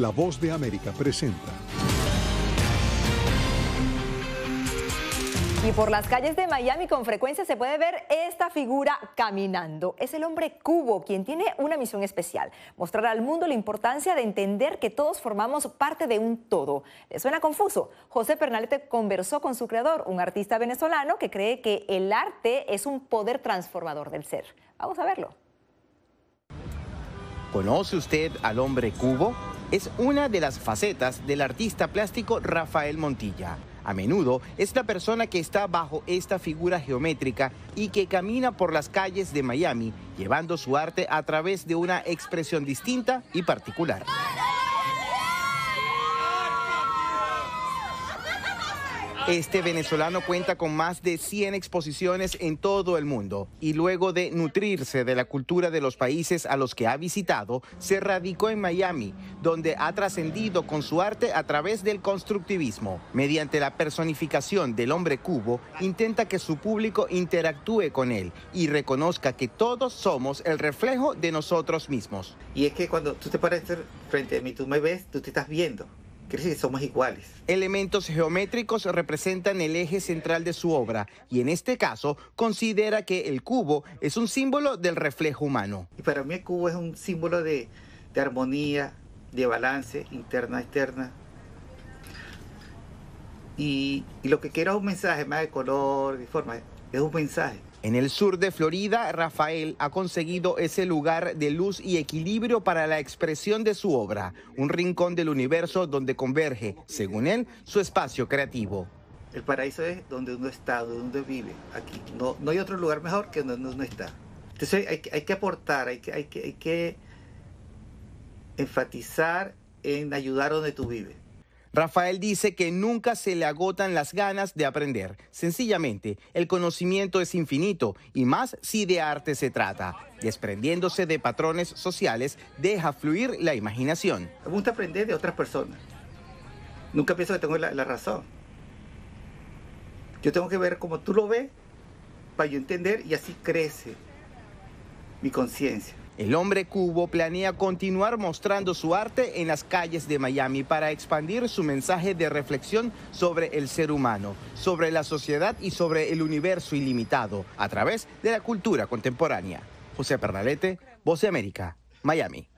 La Voz de América presenta. Y por las calles de Miami con frecuencia se puede ver esta figura caminando. Es el hombre cubo quien tiene una misión especial, mostrar al mundo la importancia de entender que todos formamos parte de un todo. ¿Le suena confuso? José Pernalete conversó con su creador, un artista venezolano que cree que el arte es un poder transformador del ser. Vamos a verlo. ¿Conoce usted al hombre cubo? es una de las facetas del artista plástico Rafael Montilla. A menudo es la persona que está bajo esta figura geométrica y que camina por las calles de Miami llevando su arte a través de una expresión distinta y particular. Este venezolano cuenta con más de 100 exposiciones en todo el mundo y luego de nutrirse de la cultura de los países a los que ha visitado, se radicó en Miami, donde ha trascendido con su arte a través del constructivismo. Mediante la personificación del hombre cubo, intenta que su público interactúe con él y reconozca que todos somos el reflejo de nosotros mismos. Y es que cuando tú te pareces frente a mí, tú me ves, tú te estás viendo. Quiere que somos iguales. Elementos geométricos representan el eje central de su obra y en este caso considera que el cubo es un símbolo del reflejo humano. Y para mí el cubo es un símbolo de, armonía, de balance interna, externa. Y, y lo que quiero es un mensaje más de color, de forma, es un mensaje. En el sur de Florida, Rafael ha conseguido ese lugar de luz y equilibrio para la expresión de su obra, un rincón del universo donde converge, según él, su espacio creativo. El paraíso es donde uno está, donde vive, aquí. No, no hay otro lugar mejor que donde uno está. Entonces hay, que aportar, hay que, hay, que, hay que enfatizar en ayudar donde tú vives. Rafael dice que nunca se le agotan las ganas de aprender. Sencillamente, el conocimiento es infinito y más si de arte se trata. Desprendiéndose de patrones sociales, deja fluir la imaginación. Me gusta aprender de otras personas. Nunca pienso que tengo la, razón. Yo tengo que ver como tú lo ves para yo entender y así crece mi conciencia. El hombre cubo planea continuar mostrando su arte en las calles de Miami para expandir su mensaje de reflexión sobre el ser humano, sobre la sociedad y sobre el universo ilimitado a través de la cultura contemporánea. José Pernalete, Voz de América, Miami.